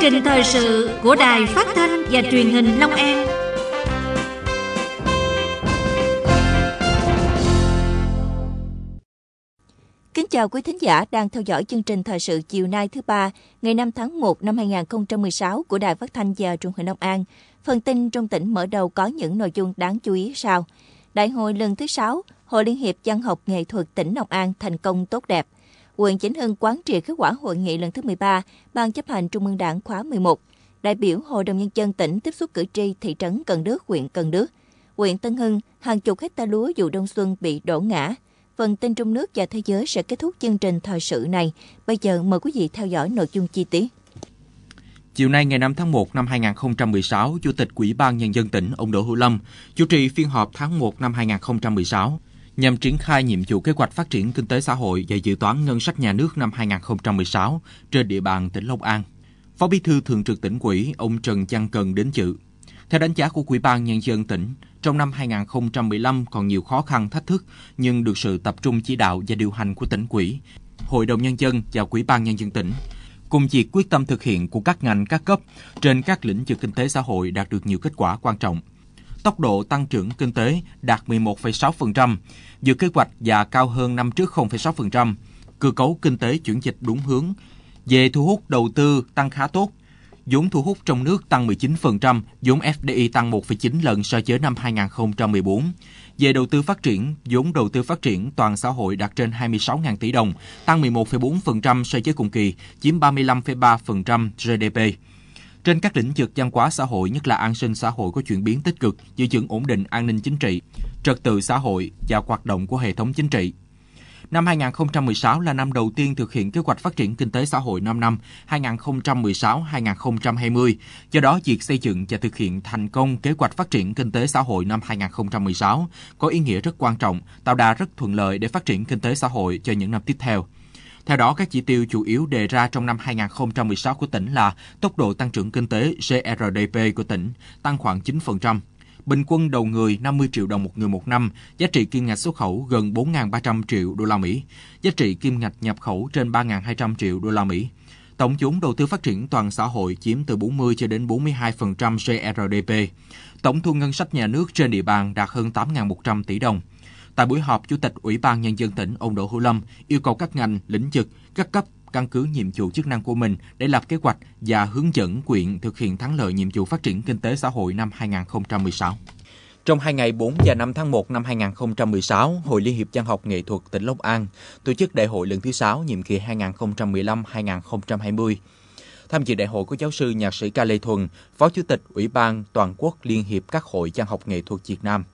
chương trình thời sự của Đài Phát thanh và Truyền hình Long An. Kính chào quý thính giả đang theo dõi chương trình thời sự chiều nay thứ ba, ngày 5 tháng 1 năm 2016 của Đài Phát thanh và Truyền hình Long An. Phần tin trong tỉnh mở đầu có những nội dung đáng chú ý sau. Đại hội lần thứ 6, Hội Liên hiệp Văn học Nghệ thuật tỉnh Long An thành công tốt đẹp quận Chánh Hưng quán triệt kết quả hội nghị lần thứ 13 Ban chấp hành Trung ương Đảng khóa 11, đại biểu Hội đồng Nhân dân tỉnh tiếp xúc cử tri thị trấn Cần Đức, huyện Cần Đức, Huyện Tân Hưng, hàng chục hecta lúa vụ đông xuân bị đổ ngã. Phần tin trong nước và thế giới sẽ kết thúc chương trình thời sự này. Bây giờ mời quý vị theo dõi nội dung chi tiết. Chiều nay ngày 5 tháng 1 năm 2016, Chủ tịch Ủy ban Nhân dân tỉnh ông Đỗ Hữu Lâm chủ trì phiên họp tháng 1 năm 2016 nhằm triển khai nhiệm vụ kế hoạch phát triển kinh tế xã hội và dự toán ngân sách nhà nước năm 2016 trên địa bàn tỉnh Long An. Phó Bí thư Thường trực tỉnh ủy ông Trần Văn Cần đến dự. Theo đánh giá của Ủy ban Nhân dân tỉnh, trong năm 2015 còn nhiều khó khăn thách thức nhưng được sự tập trung chỉ đạo và điều hành của tỉnh ủy, Hội đồng Nhân dân và Ủy ban Nhân dân tỉnh, cùng việc quyết tâm thực hiện của các ngành các cấp trên các lĩnh vực kinh tế xã hội đạt được nhiều kết quả quan trọng tốc độ tăng trưởng kinh tế đạt 11,6%, dự kế hoạch và cao hơn năm trước 0,6%. Cơ cấu kinh tế chuyển dịch đúng hướng. Về thu hút đầu tư tăng khá tốt, vốn thu hút trong nước tăng 19%, vốn FDI tăng 1,9 lần so với năm 2014. Về đầu tư phát triển, vốn đầu tư phát triển toàn xã hội đạt trên 26.000 tỷ đồng, tăng 11,4% so với cùng kỳ, chiếm 35,3% GDP. Trên các lĩnh vực văn hóa xã hội, nhất là an sinh xã hội có chuyển biến tích cực, giữ vững ổn định an ninh chính trị, trật tự xã hội và hoạt động của hệ thống chính trị. Năm 2016 là năm đầu tiên thực hiện kế hoạch phát triển kinh tế xã hội 5 năm 2016-2020, do đó việc xây dựng và thực hiện thành công kế hoạch phát triển kinh tế xã hội năm 2016 có ý nghĩa rất quan trọng, tạo đà rất thuận lợi để phát triển kinh tế xã hội cho những năm tiếp theo. Theo đó, các chỉ tiêu chủ yếu đề ra trong năm 2016 của tỉnh là tốc độ tăng trưởng kinh tế GRDP của tỉnh tăng khoảng 9%, bình quân đầu người 50 triệu đồng một người một năm, giá trị kim ngạch xuất khẩu gần 4.300 triệu đô la Mỹ, giá trị kim ngạch nhập khẩu trên 3.200 triệu đô la Mỹ. Tổng vốn đầu tư phát triển toàn xã hội chiếm từ 40 cho đến 42% GRDP. Tổng thu ngân sách nhà nước trên địa bàn đạt hơn 8.100 tỷ đồng. Tại buổi họp, Chủ tịch Ủy ban Nhân dân tỉnh ông Đỗ Hữu Lâm yêu cầu các ngành, lĩnh vực, các cấp căn cứ nhiệm vụ chức năng của mình để lập kế hoạch và hướng dẫn quyện thực hiện thắng lợi nhiệm vụ phát triển kinh tế xã hội năm 2016. Trong hai ngày 4 và 5 tháng 1 năm 2016, Hội Liên hiệp Văn học Nghệ thuật tỉnh Long An tổ chức đại hội lần thứ 6 nhiệm kỳ 2015-2020. Tham dự đại hội có giáo sư nhạc sĩ Ca Lê Thuần, Phó Chủ tịch Ủy ban Toàn quốc Liên hiệp các hội văn học nghệ thuật Việt Nam.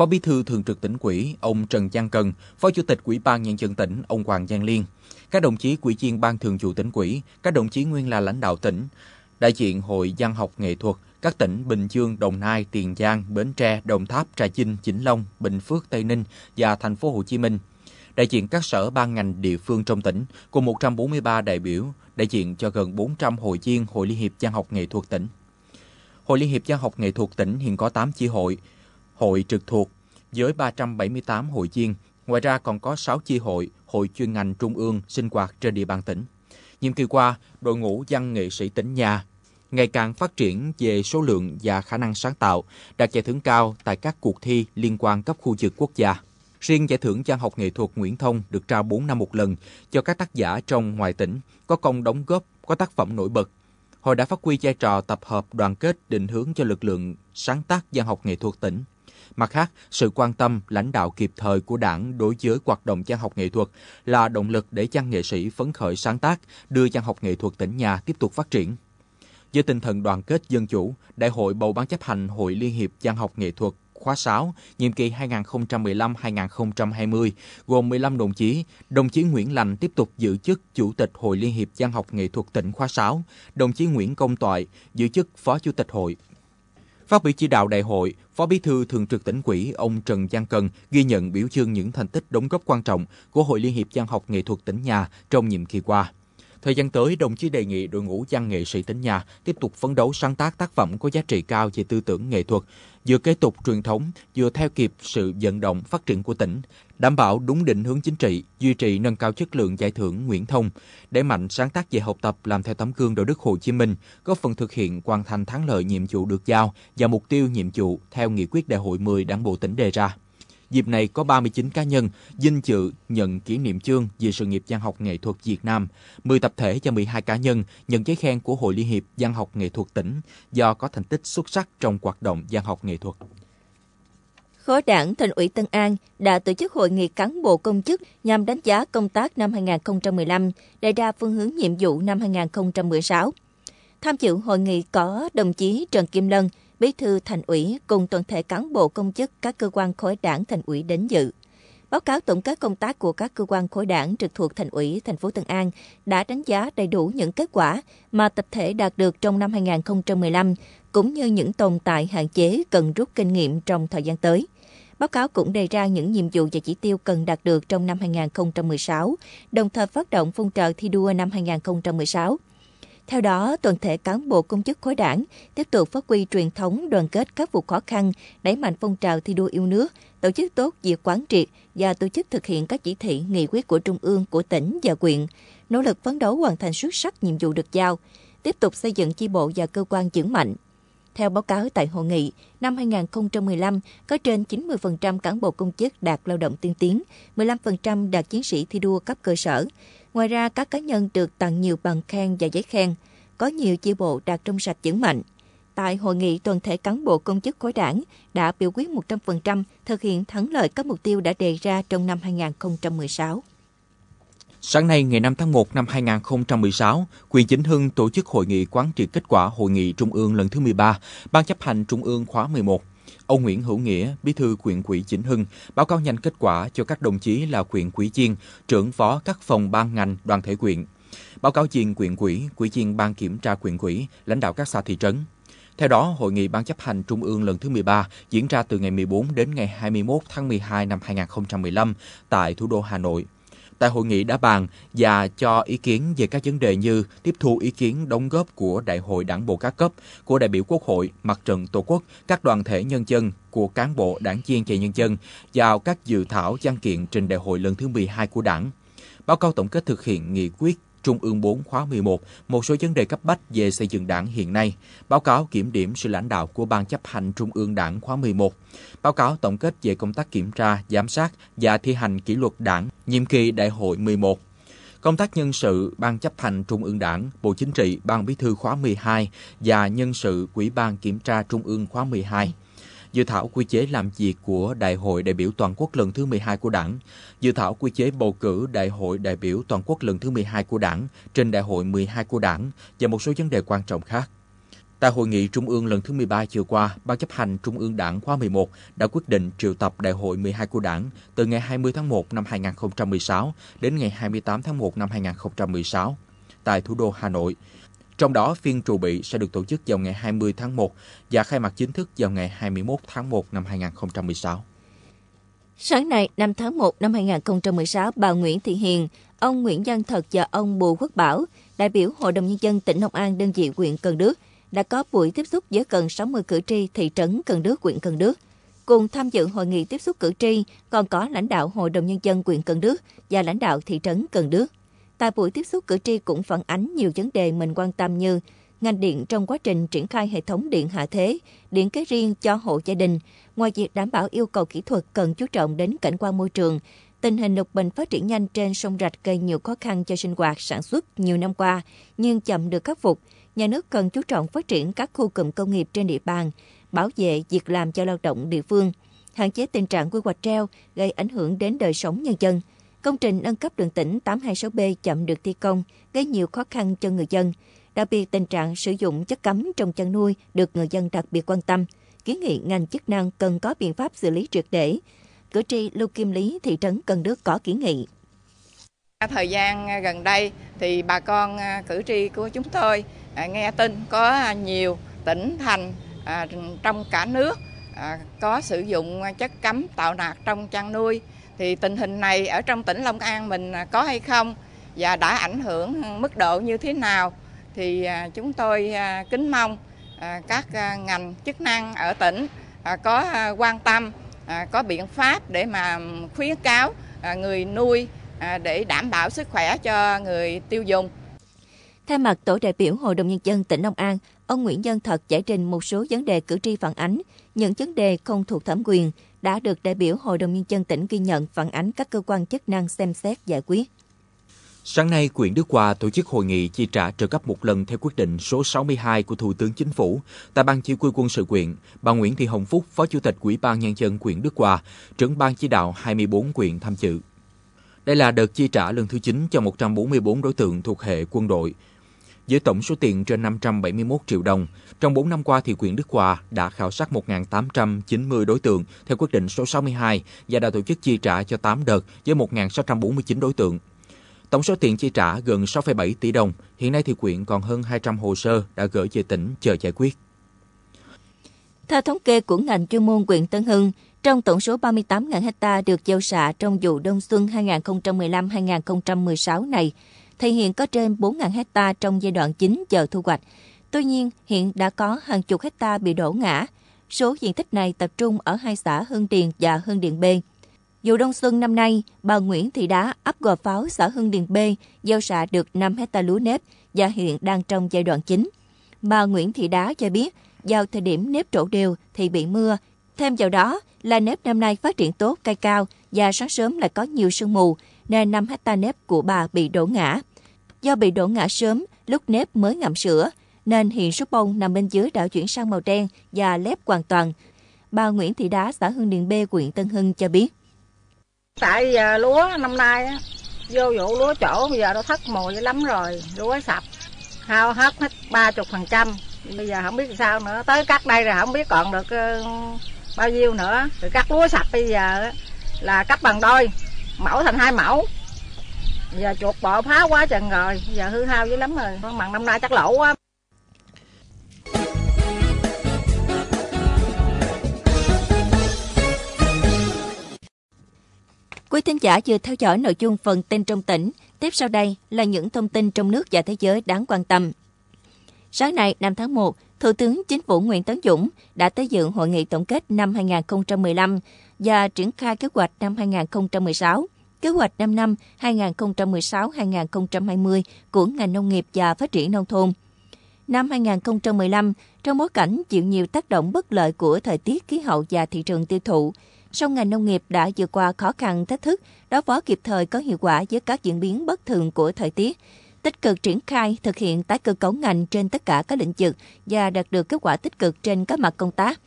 Phó Bí thư Thường trực tỉnh ủy ông Trần Giang Cần, Phó Chủ tịch Ủy ban nhân dân tỉnh ông Hoàng Giang Liên, các đồng chí ủy viên Ban Thường vụ tỉnh ủy, các đồng chí nguyên là lãnh đạo tỉnh, đại diện Hội Văn học nghệ thuật các tỉnh Bình Dương, Đồng Nai, Tiền Giang, Bến Tre, Đồng Tháp, Trà Vinh, Chỉnh Long, Bình Phước, Tây Ninh và thành phố Hồ Chí Minh. Đại diện các sở ban ngành địa phương trong tỉnh cùng 143 đại biểu, đại diện cho gần 400 hội viên Hội Liên hiệp Văn học nghệ thuật tỉnh. Hội Liên hiệp Văn học nghệ thuật tỉnh hiện có 8 chi hội, hội trực thuộc với 378 hội viên. Ngoài ra còn có 6 chi hội, hội chuyên ngành trung ương sinh hoạt trên địa bàn tỉnh. Nhiệm kỳ qua, đội ngũ văn nghệ sĩ tỉnh nhà ngày càng phát triển về số lượng và khả năng sáng tạo, đạt giải thưởng cao tại các cuộc thi liên quan cấp khu vực quốc gia. Riêng giải thưởng văn học nghệ thuật Nguyễn Thông được trao 4 năm một lần cho các tác giả trong ngoài tỉnh có công đóng góp, có tác phẩm nổi bật. Hội đã phát huy vai trò tập hợp đoàn kết định hướng cho lực lượng sáng tác văn học nghệ thuật tỉnh Mặt khác, sự quan tâm, lãnh đạo kịp thời của đảng đối với hoạt động văn học nghệ thuật là động lực để văn nghệ sĩ phấn khởi sáng tác, đưa văn học nghệ thuật tỉnh nhà tiếp tục phát triển. Với tinh thần đoàn kết dân chủ, Đại hội bầu ban chấp hành Hội Liên hiệp Văn học nghệ thuật khóa 6, nhiệm kỳ 2015-2020, gồm 15 đồng chí. Đồng chí Nguyễn Lành tiếp tục giữ chức Chủ tịch Hội Liên hiệp Văn học nghệ thuật tỉnh khóa 6, đồng chí Nguyễn Công Toại giữ chức Phó Chủ tịch hội. Phát biểu chỉ đạo đại hội, Phó Bí thư Thường trực tỉnh ủy ông Trần Giang Cần ghi nhận biểu dương những thành tích đóng góp quan trọng của Hội Liên hiệp Giang học nghệ thuật tỉnh nhà trong nhiệm kỳ qua. Thời gian tới, đồng chí đề nghị đội ngũ văn nghệ sĩ tỉnh nhà tiếp tục phấn đấu sáng tác tác phẩm có giá trị cao về tư tưởng nghệ thuật, vừa kế tục truyền thống, vừa theo kịp sự vận động phát triển của tỉnh, đảm bảo đúng định hướng chính trị, duy trì nâng cao chất lượng giải thưởng Nguyễn Thông, đẩy mạnh sáng tác về học tập làm theo tấm gương đạo đức Hồ Chí Minh, góp phần thực hiện hoàn thành thắng lợi nhiệm vụ được giao và mục tiêu nhiệm vụ theo nghị quyết đại hội 10 Đảng bộ tỉnh đề ra. Dịp này có 39 cá nhân dinh dự nhận kỷ niệm chương vì sự nghiệp văn học nghệ thuật Việt Nam, 10 tập thể và 12 cá nhân nhận giấy khen của Hội Liên hiệp Văn học nghệ thuật tỉnh do có thành tích xuất sắc trong hoạt động văn học nghệ thuật. Khối đảng Thành ủy Tân An đã tổ chức hội nghị cán bộ công chức nhằm đánh giá công tác năm 2015, đề ra phương hướng nhiệm vụ năm 2016. Tham dự hội nghị có đồng chí Trần Kim Lân, bí thư thành ủy cùng toàn thể cán bộ công chức các cơ quan khối đảng thành ủy đến dự. Báo cáo tổng kết công tác của các cơ quan khối đảng trực thuộc thành ủy thành phố Tân An đã đánh giá đầy đủ những kết quả mà tập thể đạt được trong năm 2015 cũng như những tồn tại hạn chế cần rút kinh nghiệm trong thời gian tới. Báo cáo cũng đề ra những nhiệm vụ và chỉ tiêu cần đạt được trong năm 2016, đồng thời phát động phong trào thi đua năm 2016 theo đó, toàn thể cán bộ công chức khối đảng tiếp tục phát huy truyền thống đoàn kết khắc phục khó khăn, đẩy mạnh phong trào thi đua yêu nước, tổ chức tốt việc quán triệt và tổ chức thực hiện các chỉ thị nghị quyết của Trung ương, của tỉnh và quyện, nỗ lực phấn đấu hoàn thành xuất sắc nhiệm vụ được giao, tiếp tục xây dựng chi bộ và cơ quan vững mạnh. Theo báo cáo tại hội nghị, năm 2015 có trên 90% cán bộ công chức đạt lao động tiên tiến, 15% đạt chiến sĩ thi đua cấp cơ sở, Ngoài ra, các cá nhân được tặng nhiều bằng khen và giấy khen, có nhiều chi bộ đạt trong sạch vững mạnh. Tại hội nghị toàn thể cán bộ công chức khối đảng đã biểu quyết 100% thực hiện thắng lợi các mục tiêu đã đề ra trong năm 2016. Sáng nay ngày 5 tháng 1 năm 2016, Quyền Chính Hưng tổ chức hội nghị quán triệt kết quả hội nghị Trung ương lần thứ 13, Ban chấp hành Trung ương khóa 11 Ông Nguyễn Hữu Nghĩa, Bí thư quyện Quỹ Chỉnh Hưng, báo cáo nhanh kết quả cho các đồng chí là quyện Quỹ Chiên, trưởng phó các phòng ban ngành đoàn thể quyện. Báo cáo chiên quyện Quỹ, Quỹ chiên ban kiểm tra quyện Quỹ, lãnh đạo các xã thị trấn. Theo đó, hội nghị ban chấp hành Trung ương lần thứ 13 diễn ra từ ngày 14 đến ngày 21 tháng 12 năm 2015 tại thủ đô Hà Nội. Tại hội nghị đã bàn và cho ý kiến về các vấn đề như tiếp thu ý kiến đóng góp của Đại hội Đảng bộ các cấp, của đại biểu Quốc hội, Mặt trận Tổ quốc, các đoàn thể nhân dân, của cán bộ đảng viên và nhân dân vào các dự thảo văn kiện trình đại hội lần thứ 12 của Đảng. Báo cáo tổng kết thực hiện nghị quyết Trung ương 4 khóa 11 một số vấn đề cấp bách về xây dựng đảng hiện nay, báo cáo kiểm điểm sự lãnh đạo của Ban chấp hành Trung ương đảng khóa 11, báo cáo tổng kết về công tác kiểm tra, giám sát và thi hành kỷ luật đảng nhiệm kỳ đại hội 11 công tác nhân sự Ban chấp hành Trung ương Đảng, Bộ Chính trị, Ban Bí thư khóa 12 và nhân sự Ủy ban Kiểm tra Trung ương khóa 12 dự thảo quy chế làm việc của Đại hội đại biểu toàn quốc lần thứ 12 của Đảng, dự thảo quy chế bầu cử Đại hội đại biểu toàn quốc lần thứ 12 của Đảng trên Đại hội 12 của Đảng và một số vấn đề quan trọng khác. Tại hội nghị Trung ương lần thứ 13 chiều qua, Ban chấp hành Trung ương Đảng khóa 11 đã quyết định triệu tập Đại hội 12 của Đảng từ ngày 20 tháng 1 năm 2016 đến ngày 28 tháng 1 năm 2016 tại thủ đô Hà Nội. Trong đó, phiên trụ bị sẽ được tổ chức vào ngày 20 tháng 1 và khai mạc chính thức vào ngày 21 tháng 1 năm 2016. Sáng nay, 5 tháng 1 năm 2016, bà Nguyễn Thị Hiền, ông Nguyễn Văn Thật và ông Bùi Quốc Bảo, đại biểu Hội đồng Nhân dân tỉnh Long An đơn vị huyện Cần Đước, đã có buổi tiếp xúc với gần 60 cử tri thị trấn Cần Đước, huyện Cần Đước. Cùng tham dự hội nghị tiếp xúc cử tri còn có lãnh đạo Hội đồng Nhân dân huyện Cần Đước và lãnh đạo thị trấn Cần Đước. Tại buổi tiếp xúc, cử tri cũng phản ánh nhiều vấn đề mình quan tâm như ngành điện trong quá trình triển khai hệ thống điện hạ thế, điện kế riêng cho hộ gia đình. Ngoài việc đảm bảo yêu cầu kỹ thuật cần chú trọng đến cảnh quan môi trường, tình hình lục bình phát triển nhanh trên sông rạch gây nhiều khó khăn cho sinh hoạt sản xuất nhiều năm qua, nhưng chậm được khắc phục. Nhà nước cần chú trọng phát triển các khu cụm công nghiệp trên địa bàn, bảo vệ việc làm cho lao động địa phương, hạn chế tình trạng quy hoạch treo gây ảnh hưởng đến đời sống nhân dân. Công trình nâng cấp đường tỉnh 826B chậm được thi công, gây nhiều khó khăn cho người dân. Đặc biệt tình trạng sử dụng chất cấm trong chăn nuôi được người dân đặc biệt quan tâm, kiến nghị ngành chức năng cần có biện pháp xử lý triệt để. Cử tri Lưu Kim Lý, thị trấn Cần Đức có kiến nghị. Thời gian gần đây thì bà con à, cử tri của chúng tôi à, nghe tin có nhiều tỉnh thành à, trong cả nước có sử dụng chất cấm tạo nạc trong chăn nuôi thì tình hình này ở trong tỉnh Long An mình à, có hay không và đã ảnh hưởng mức độ như thế nào thì à, chúng tôi à, kính mong các ngành chức năng ở tỉnh có quan tâm có biện pháp để mà khuyến cáo người nuôi để đảm bảo sức khỏe cho người tiêu dùng. Thay mặt tổ đại biểu Hội đồng Nhân dân tỉnh Long An, ông Nguyễn Dân Thật giải trình một số vấn đề cử tri phản ánh, những vấn đề không thuộc thẩm quyền đã được đại biểu Hội đồng Nhân dân tỉnh ghi nhận phản ánh các cơ quan chức năng xem xét giải quyết. Sáng nay, huyện Đức Hòa tổ chức hội nghị chi trả trợ cấp một lần theo quyết định số 62 của Thủ tướng Chính phủ. Tại Ban Chỉ huy quân sự quyện, bà Nguyễn Thị Hồng Phúc, Phó Chủ tịch Ủy ban Nhân dân huyện Đức Hòa, trưởng ban chỉ đạo 24 quyện tham dự. Đây là đợt chi trả lần thứ 9 cho 144 đối tượng thuộc hệ quân đội, với tổng số tiền trên 571 triệu đồng, trong 4 năm qua thì huyện Đức Hòa đã khảo sát 1.890 đối tượng theo quyết định số 62 và đã tổ chức chi trả cho 8 đợt với 1.649 đối tượng. Tổng số tiền chi trả gần 6,7 tỷ đồng, hiện nay thì quyện còn hơn 200 hồ sơ đã gửi về tỉnh chờ giải quyết. Theo thống kê của ngành chuyên môn quyện Tân Hưng, trong tổng số 38.000 hecta được gieo xạ trong vụ đông xuân 2015-2016 này, thì hiện có trên 4.000 hecta trong giai đoạn chính chờ thu hoạch. Tuy nhiên, hiện đã có hàng chục hecta bị đổ ngã. Số diện tích này tập trung ở hai xã hưng Điền và hưng Điền B. dù đông xuân năm nay, bà Nguyễn Thị Đá ấp gò pháo xã Hưng Điền B gieo xạ được 5 hecta lúa nếp và hiện đang trong giai đoạn chính. Bà Nguyễn Thị Đá cho biết, vào thời điểm nếp trổ đều thì bị mưa. Thêm vào đó là nếp năm nay phát triển tốt, cây cao và sáng sớm lại có nhiều sương mù, nên 5 hecta nếp của bà bị đổ ngã. Do bị đổ ngã sớm, lúc nếp mới ngậm sữa, nên hiện súp bông nằm bên dưới đã chuyển sang màu đen và lép hoàn toàn. Bà Nguyễn Thị Đá, xã Hưng Điền B, huyện Tân Hưng cho biết. Tại giờ à, lúa năm nay vô vụ lúa chỗ bây giờ nó thất mùi lắm rồi, lúa sập, hao hết hết 30%. Bây giờ không biết sao nữa, tới cắt đây rồi không biết còn được ờ, bao nhiêu nữa. Rồi cắt lúa sập bây giờ là cắt bằng đôi, mẫu thành hai mẫu giờ chuột bọ phá quá chừng rồi giờ hư hao dữ lắm rồi con mặn năm nay chắc lỗ quá Quý thính giả vừa theo dõi nội dung phần tin trong tỉnh. Tiếp sau đây là những thông tin trong nước và thế giới đáng quan tâm. Sáng nay, 5 tháng 1, Thủ tướng Chính phủ Nguyễn Tấn Dũng đã tới dự hội nghị tổng kết năm 2015 và triển khai kế hoạch năm 2016. Kế hoạch 5 năm 2016-2020 của ngành nông nghiệp và phát triển nông thôn. Năm 2015, trong bối cảnh chịu nhiều tác động bất lợi của thời tiết, khí hậu và thị trường tiêu thụ, song ngành nông nghiệp đã vượt qua khó khăn thách thức, đối phó kịp thời có hiệu quả với các diễn biến bất thường của thời tiết, tích cực triển khai thực hiện tái cơ cấu ngành trên tất cả các lĩnh vực và đạt được kết quả tích cực trên các mặt công tác.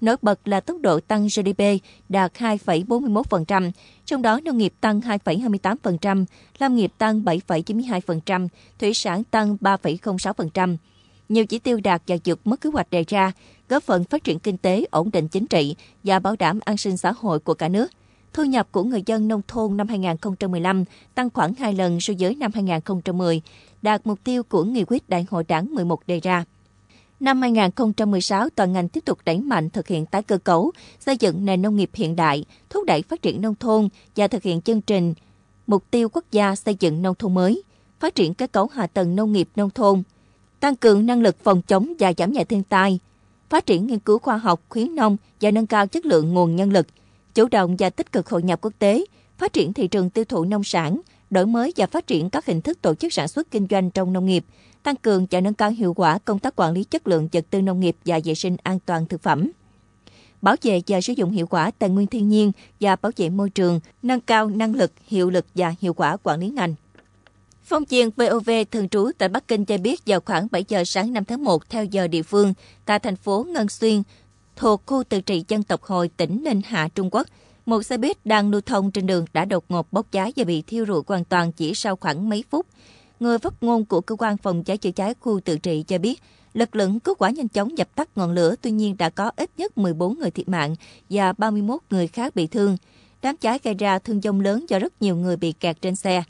Nổi bật là tốc độ tăng GDP đạt 2,41%, trong đó nông nghiệp tăng 2,28%, lâm nghiệp tăng 7,92%, thủy sản tăng 3,06%. Nhiều chỉ tiêu đạt và vượt mức kế hoạch đề ra, góp phần phát triển kinh tế, ổn định chính trị và bảo đảm an sinh xã hội của cả nước. Thu nhập của người dân nông thôn năm 2015 tăng khoảng 2 lần so với năm 2010, đạt mục tiêu của nghị quyết đại hội đảng 11 đề ra. Năm 2016, toàn ngành tiếp tục đẩy mạnh thực hiện tái cơ cấu, xây dựng nền nông nghiệp hiện đại, thúc đẩy phát triển nông thôn và thực hiện chương trình Mục tiêu quốc gia xây dựng nông thôn mới, phát triển kết cấu hạ tầng nông nghiệp nông thôn, tăng cường năng lực phòng chống và giảm nhẹ thiên tai, phát triển nghiên cứu khoa học khuyến nông và nâng cao chất lượng nguồn nhân lực, chủ động và tích cực hội nhập quốc tế, phát triển thị trường tiêu thụ nông sản, đổi mới và phát triển các hình thức tổ chức sản xuất kinh doanh trong nông nghiệp – tăng cường cho nâng cao hiệu quả công tác quản lý chất lượng vật tư nông nghiệp và vệ sinh an toàn thực phẩm bảo vệ và sử dụng hiệu quả tài nguyên thiên nhiên và bảo vệ môi trường, nâng cao năng lực, hiệu lực và hiệu quả quản lý ngành. phong viên VOV thường trú tại Bắc Kinh cho biết vào khoảng 7 giờ sáng 5 tháng 1 theo giờ địa phương tại thành phố Ngân Xuyên, thuộc khu tự trị dân tộc Hồi tỉnh Ninh Hạ, Trung Quốc, một xe buýt đang lưu thông trên đường đã đột ngột bốc cháy và bị thiêu rụi hoàn toàn chỉ sau khoảng mấy phút người phát ngôn của cơ quan phòng cháy chữa cháy khu tự trị cho biết, lực lượng cứu quả nhanh chóng dập tắt ngọn lửa, tuy nhiên đã có ít nhất 14 người thiệt mạng và 31 người khác bị thương. Đám cháy gây ra thương vong lớn do rất nhiều người bị kẹt trên xe.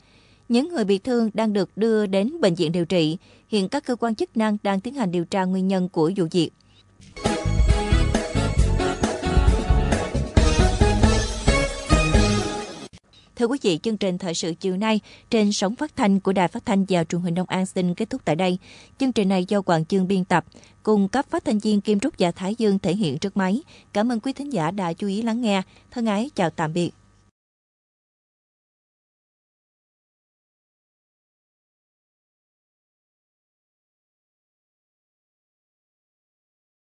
Những người bị thương đang được đưa đến bệnh viện điều trị. Hiện các cơ quan chức năng đang tiến hành điều tra nguyên nhân của vụ việc. Thưa quý vị, chương trình thời sự chiều nay trên sóng phát thanh của Đài Phát thanh và Truyền hình Đông An xin kết thúc tại đây. Chương trình này do Quảng Chương biên tập, cùng các phát thanh viên Kim Trúc và Thái Dương thể hiện trước máy. Cảm ơn quý thính giả đã chú ý lắng nghe. Thân ái chào tạm biệt.